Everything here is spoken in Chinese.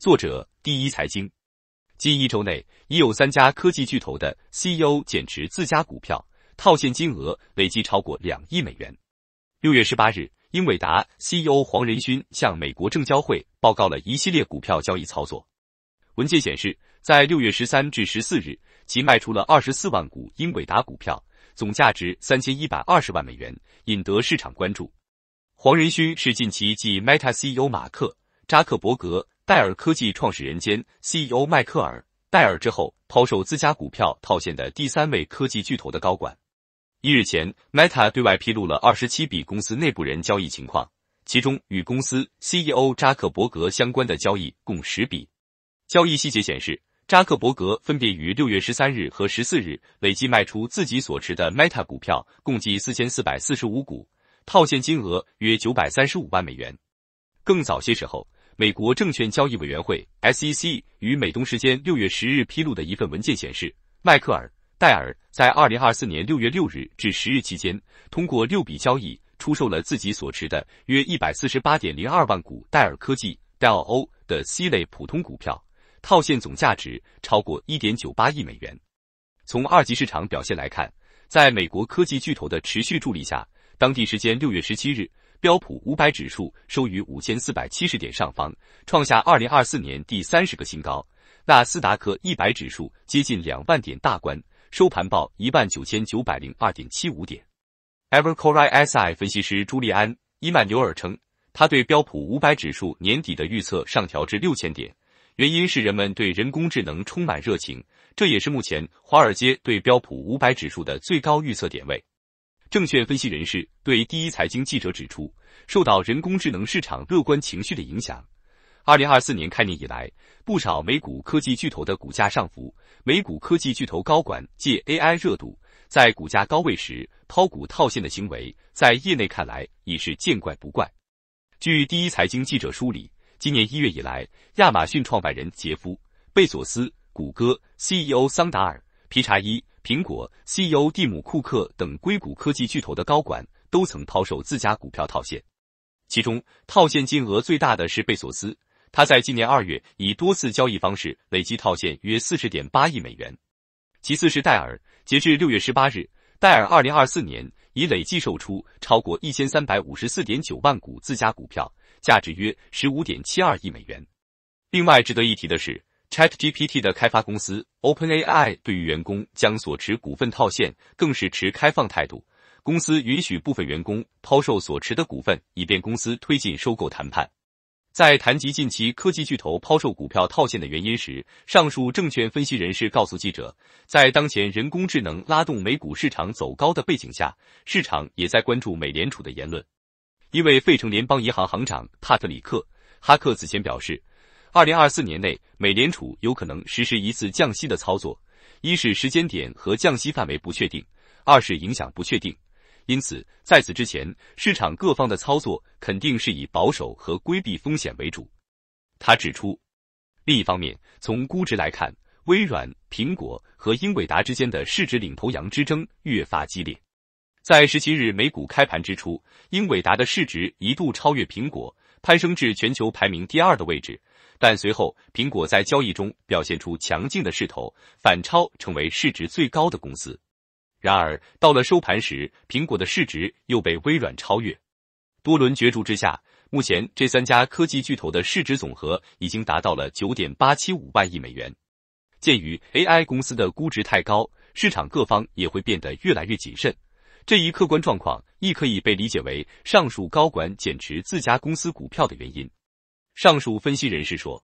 作者第一财经，近一周内已有三家科技巨头的 CEO 减持自家股票，套现金额累计超过两亿美元。六月十八日，英伟达 CEO 黄仁勋向美国证交会报告了一系列股票交易操作。文件显示，在六月十三至十四日，其卖出了二十四万股英伟达股票，总价值三千一百二十万美元，引得市场关注。黄仁勋是近期继 Meta CEO 马克扎克伯格。戴尔科技创始人兼 CEO 迈克尔·戴尔之后，抛售自家股票套现的第三位科技巨头的高管。一日前，Meta 对外披露了二十七笔公司内部人交易情况，其中与公司 CEO 扎克伯格相关的交易共十笔。交易细节显示，扎克伯格分别于六月十三日和十四日累计卖出自己所持的 Meta 股票共计四千四百四十五股，套现金额约九百三十五万美元。更早些时候。美国证券交易委员会 （SEC） 于美东时间六月十日披露的一份文件显示，迈克尔·戴尔在二零二四年六月六日至十日期间，通过六笔交易出售了自己所持的约一百四十八点零二万股戴尔科技 d l O） 的 C 类普通股票，套现总价值超过一点九八亿美元。从二级市场表现来看，在美国科技巨头的持续助力下，当地时间六月十七日。标普五百指数收于五千四百七十点上方，创下二零二四年第三十个新高。纳斯达克一百指数接近两万点大关，收盘报一万九千九百零二点七五点。Evercore ISI 分析师朱利安·伊曼纽尔称，他对标普五百指数年底的预测上调至六千点，原因是人们对人工智能充满热情，这也是目前华尔街对标普五百指数的最高预测点位。证券分析人士对第一财经记者指出，受到人工智能市场乐观情绪的影响，二零二四年开年以来，不少美股科技巨头的股价上浮。美股科技巨头高管借 AI 热度，在股价高位时抛股套现的行为，在业内看来已是见怪不怪。据第一财经记者梳理，今年一月以来，亚马逊创办人杰夫·贝索斯、谷歌 CEO 桑达尔·皮查伊。苹果 CEO 蒂姆·库克等硅谷科技巨头的高管都曾抛售自家股票套现，其中套现金额最大的是贝索斯，他在今年二月以多次交易方式累计套现约四十点八亿美元。其次是戴尔，截至六月十八日，戴尔二零二四年已累计售出超过一千三百五十四点九万股自家股票，价值约十五点七二亿美元。另外值得一提的是。ChatGPT 的开发公司 OpenAI 对于员工将所持股份套现更是持开放态度，公司允许部分员工抛售所持的股份，以便公司推进收购谈判。在谈及近期科技巨头抛售股票套现的原因时，上述证券分析人士告诉记者，在当前人工智能拉动美股市场走高的背景下，市场也在关注美联储的言论。因为费城联邦银行行长帕特里克·哈克此前表示。二零二四年内，美联储有可能实施一次降息的操作。一是时间点和降息范围不确定，二是影响不确定。因此，在此之前，市场各方的操作肯定是以保守和规避风险为主。他指出，另一方面，从估值来看，微软、苹果和英伟达之间的市值领头羊之争越发激烈。在十七日美股开盘之初，英伟达的市值一度超越苹果，攀升至全球排名第二的位置。但随后，苹果在交易中表现出强劲的势头，反超成为市值最高的公司。然而，到了收盘时，苹果的市值又被微软超越。多轮角逐之下，目前这三家科技巨头的市值总和已经达到了九点八七五万亿美元。鉴于 AI 公司的估值太高，市场各方也会变得越来越谨慎。这一客观状况亦可以被理解为上述高管减持自家公司股票的原因。上述分析人士说。